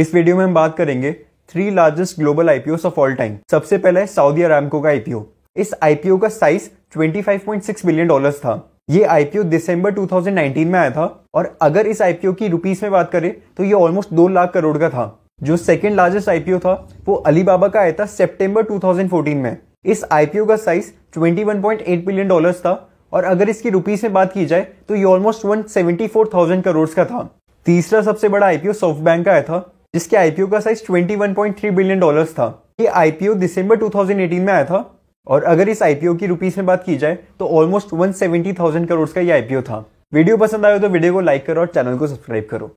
इस वीडियो में हम बात करेंगे three largest global IPO of all time सबसे पहले सऊदी अरामको का आईपीओ इस आईपीओ का साइज 25.6 बिलियन डॉलर्स था ये आईपीओ दिसंबर 2019 में आया था और अगर इस आईपीओ की रुपीस में बात करें तो ये ऑलमोस्ट दो लाख करोड़ का था जो सेकेंड लार्जेस्ट आईपीओ था वो अलीबाबा का आया था सेप्टेम्बर टू में इस आईपीओ का साइज ट्वेंटी बिलियन डॉलर था और अगर इसकी रुपीज में बात की जाए तो ये ऑलमोस्ट वन करोड़ का था तीसरा सबसे बड़ा आईपीओ सॉफ्ट बैंक का आया था जिसके आईपीओ का साइज 21.3 बिलियन डॉलर्स था ये आईपीओ दिसंबर 2018 में आया था और अगर इस आईपीओ की रुपीज में बात की जाए तो ऑलमोस्ट 170,000 करोड़ का ये आईपीओ था वीडियो पसंद आयो तो वीडियो को लाइक करो और चैनल को सब्सक्राइब करो